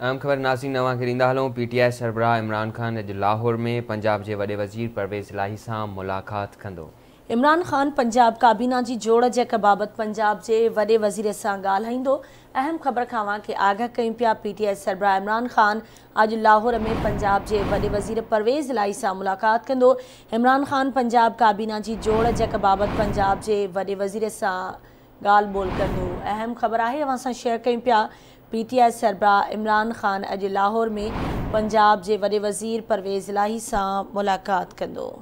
अहम ख़बर नाजी नवा करींदा हलूँ पी टी आई सरबराह इमरान ख़ान अज लाहौर में पंजाब के वे वज़ीर परवेज़ लाही से मुलाक़ात कंदो इमरान ख़ान पंजाब काबीना की जोड़ जेक बाबत पंजाब के वे वज़ीर से ाल अहम ख़बर खां वाके आगाह कयूं पिया पी टी आई सरबराह इमरान ख़ान अज लाहौर में पंजाब के वे वज़ीर परवेज़ लाही से मुलाक़ात कद इमरान ख़ान पंजाब काबीना की जोड़ जेक बाबत पंजाब के वे वज़ीर से ाल बोल कहम अहम ख़बर है अवां शेयर क्यों पिया पीटीआई सरबरा इमरान ख़ान अॼु लाहौर में पंजाब जे वडे॒ वज़ीर परवेज़ इलाही सां मुलाक़ात कंदो